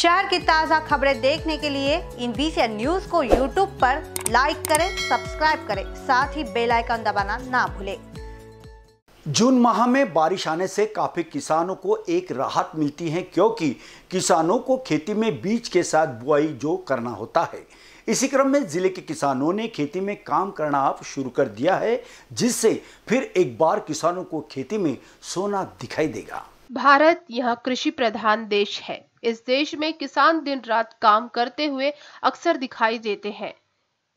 शहर की ताज़ा खबरें देखने के लिए इन बीसी न्यूज को यूट्यूब पर लाइक करें सब्सक्राइब करें साथ ही बेल आइकन दबाना ना भूलें जून माह में बारिश आने से काफ़ी किसानों को एक राहत मिलती है क्योंकि किसानों को खेती में बीज के साथ बुआई जो करना होता है इसी क्रम में जिले के किसानों ने खेती में काम करना आप शुरू कर दिया है जिससे फिर एक बार किसानों को खेती में सोना दिखाई देगा भारत यह कृषि प्रधान देश है इस देश में किसान दिन रात काम करते हुए अक्सर दिखाई देते हैं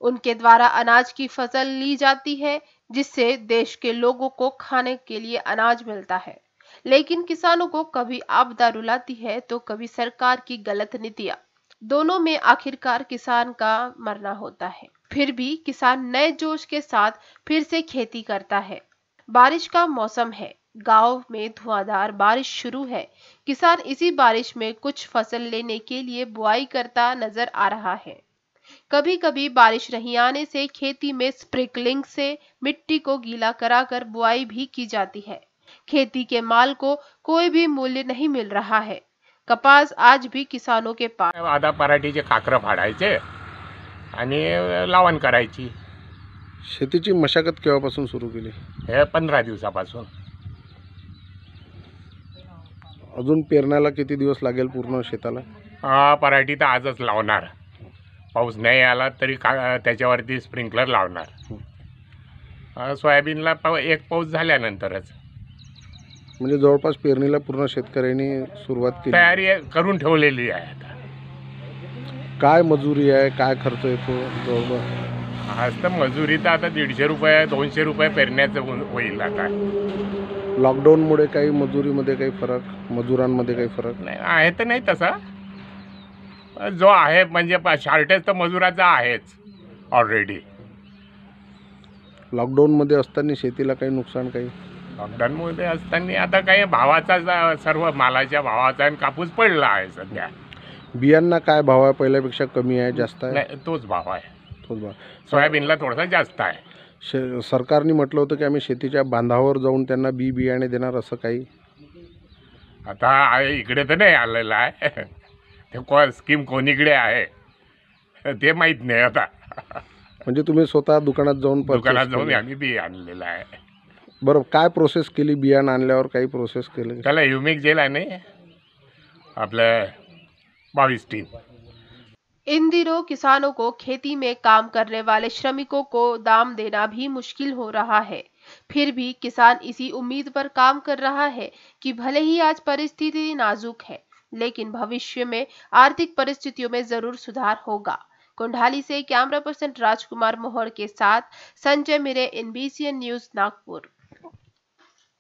उनके द्वारा अनाज की फसल ली जाती है जिससे देश के लोगों को खाने के लिए अनाज मिलता है लेकिन किसानों को कभी आपदा रुलाती है तो कभी सरकार की गलत नीतियां दोनों में आखिरकार किसान का मरना होता है फिर भी किसान नए जोश के साथ फिर से खेती करता है बारिश का मौसम है गांव में धुआंधार बारिश शुरू है किसान इसी बारिश में कुछ फसल लेने के लिए बुआई करता नजर आ रहा है कभी कभी बारिश नहीं आने से खेती में स्प्रिंकलिंग से मिट्टी को गीला कराकर बुआई भी की जाती है खेती के माल को कोई भी मूल्य नहीं मिल रहा है कपास आज भी किसानों के पास आधा पराठी काकर फाड़ा आणि लावण करायची शेतीची मशागत केव्हापासून सुरू के पंद्रह पंधरा दिवसापासून अजून पेरण्याला किती दिवस लागेल पूर्ण शेताला हा पराठी तर आजच लावणार पाऊस नाही आला तरी का त्याच्यावरती स्प्रिंकलर लावणार सोयाबीनला पा एक पाऊस झाल्यानंतरच म्हणजे जवळपास पेरणीला पूर्ण शेतकऱ्यांनी सुरुवात केली तयारी करून ठेवलेली आहे आता काय मजुरी आहे काय खर्च येतो जवळपास आज तर मजुरी तर आता दीडशे रुपये दोनशे रुपये पेरण्याचं होईल आता लॉकडाऊनमुळे काही मजुरीमध्ये काही फरक मजुरांमध्ये काही फरक नाही आहे तर नाही तसा जो आहे म्हणजे शॉर्टेज तर मजुराचा आहेच ऑलरेडी लॉकडाऊनमध्ये असताना शेतीला काही नुकसान काही लॉकडाऊनमध्ये असताना आता काही भावाचा सर्व मालाच्या भावाचा आणि कापूस पडला आहे सध्या बियांना काय भाव आहे पहिल्यापेक्षा कमी आहे जास्त तोच भाव आहे थोडं- सोयाबीनला थोडासा जास्त आहे शे सरकारने म्हटलं होतं की आम्ही शेतीच्या बांधावर जाऊन त्यांना बी बियाणे देणार असं काही आता आहे इकडे तर नाही आलेलं आहे ते को स्कीम कोणीकडे आहे ते माहीत नाही आता म्हणजे तुम्ही स्वतः दुकानात जाऊन दुकानात जाऊन आम्ही बी आणलेलं आहे बरं काय प्रोसेस केली बियाणं आणल्यावर काही प्रोसेस केली त्याला युमिक जेल आहे नाही आपलं बावीस टीम इन दिनों किसानों को खेती में काम करने वाले श्रमिकों को दाम देना भी मुश्किल हो रहा है फिर भी किसान इसी उम्मीद पर काम कर रहा है कि भले ही आज परिस्थिति नाजुक है लेकिन भविष्य में आर्थिक परिस्थितियों में जरूर सुधार होगा कुंडाली से कैमरा पर्सन राजकुमार मोहर के साथ संजय मिरे एनबीसीएन न्यूज नागपुर